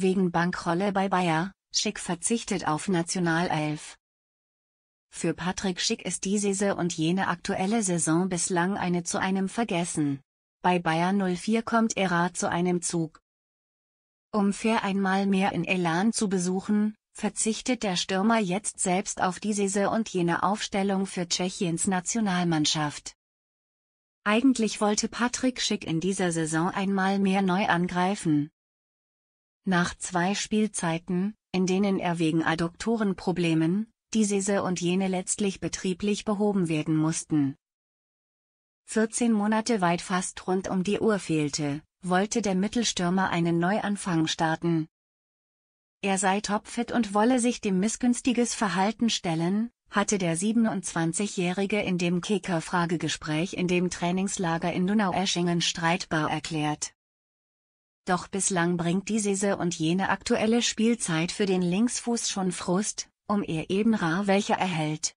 Wegen Bankrolle bei Bayer, Schick verzichtet auf Nationalelf. Für Patrick Schick ist die Sese und jene aktuelle Saison bislang eine zu einem Vergessen. Bei Bayern 04 kommt Erat zu einem Zug. Um fair einmal mehr in Elan zu besuchen, verzichtet der Stürmer jetzt selbst auf die Sese und jene Aufstellung für Tschechiens Nationalmannschaft. Eigentlich wollte Patrick Schick in dieser Saison einmal mehr neu angreifen, nach zwei Spielzeiten, in denen er wegen Adduktorenproblemen, diese und jene letztlich betrieblich behoben werden mussten, 14 Monate weit fast rund um die Uhr fehlte, wollte der Mittelstürmer einen Neuanfang starten. Er sei topfit und wolle sich dem missgünstiges Verhalten stellen, hatte der 27-Jährige in dem Kicker-Fragegespräch in dem Trainingslager in Donaueschingen streitbar erklärt. Doch bislang bringt diese und jene aktuelle Spielzeit für den Linksfuß schon Frust, um er eben rar welche erhält.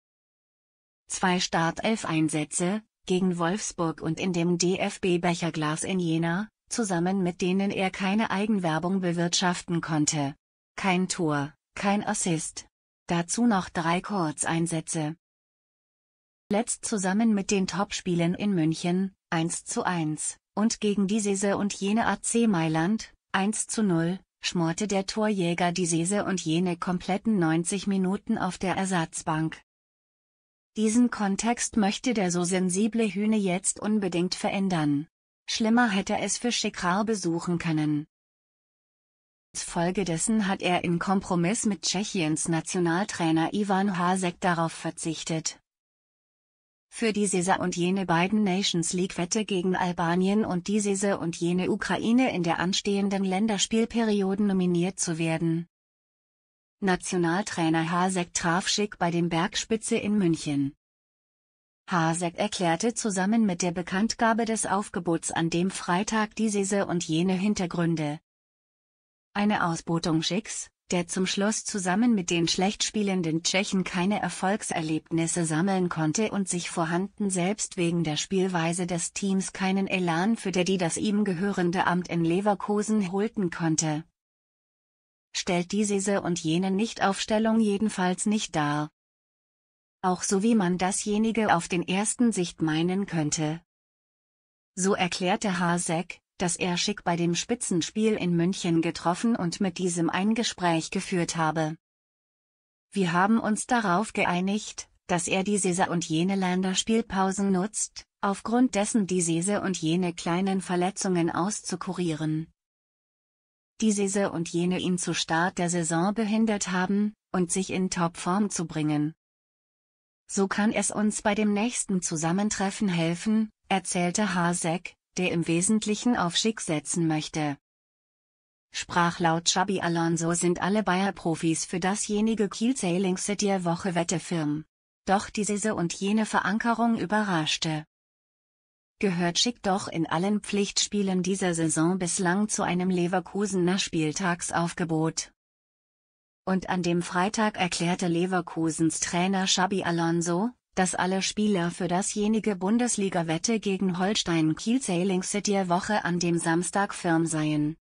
Zwei Startelf-Einsätze, gegen Wolfsburg und in dem DFB-Becherglas in Jena, zusammen mit denen er keine Eigenwerbung bewirtschaften konnte. Kein Tor, kein Assist. Dazu noch drei Kurzeinsätze. Letzt zusammen mit den Topspielen in München, 1 zu 1, und gegen die Sese und jene AC Mailand, 1 zu 0, schmorte der Torjäger die Sese und jene kompletten 90 Minuten auf der Ersatzbank. Diesen Kontext möchte der so sensible Hühne jetzt unbedingt verändern. Schlimmer hätte es für Schikrar besuchen können. Folgedessen hat er im Kompromiss mit Tschechiens Nationaltrainer Ivan Hasek darauf verzichtet, für die Sesa und jene beiden Nations League-Wette gegen Albanien und die Sese und jene Ukraine in der anstehenden Länderspielperiode nominiert zu werden. Nationaltrainer Hasek traf schick bei dem Bergspitze in München. Hasek erklärte zusammen mit der Bekanntgabe des Aufgebots an dem Freitag die Sese und jene Hintergründe. Eine Ausbotung Schicks, der zum Schluss zusammen mit den schlecht spielenden Tschechen keine Erfolgserlebnisse sammeln konnte und sich vorhanden selbst wegen der Spielweise des Teams keinen Elan für der die das ihm gehörende Amt in Leverkusen holten konnte. Stellt diese und jene Nichtaufstellung jedenfalls nicht dar. Auch so wie man dasjenige auf den ersten Sicht meinen könnte. So erklärte Hasek, dass er Schick bei dem Spitzenspiel in München getroffen und mit diesem ein Gespräch geführt habe. Wir haben uns darauf geeinigt, dass er die Sese und jene Länderspielpausen nutzt, aufgrund dessen die Sese und jene kleinen Verletzungen auszukurieren. Die Sese und jene ihn zu Start der Saison behindert haben, und sich in Topform zu bringen. So kann es uns bei dem nächsten Zusammentreffen helfen, erzählte Hasek, der im Wesentlichen auf Schick setzen möchte. Sprach laut Xabi Alonso sind alle Bayer-Profis für dasjenige Kiel Sailing City Woche Wette firm. Doch diese und jene Verankerung überraschte. Gehört Schick doch in allen Pflichtspielen dieser Saison bislang zu einem Leverkusener Spieltagsaufgebot. Und an dem Freitag erklärte Leverkusens Trainer Xabi Alonso, dass alle Spieler für dasjenige Bundesliga-Wette gegen Holstein Kiel Sailing City Woche an dem Samstag firm seien.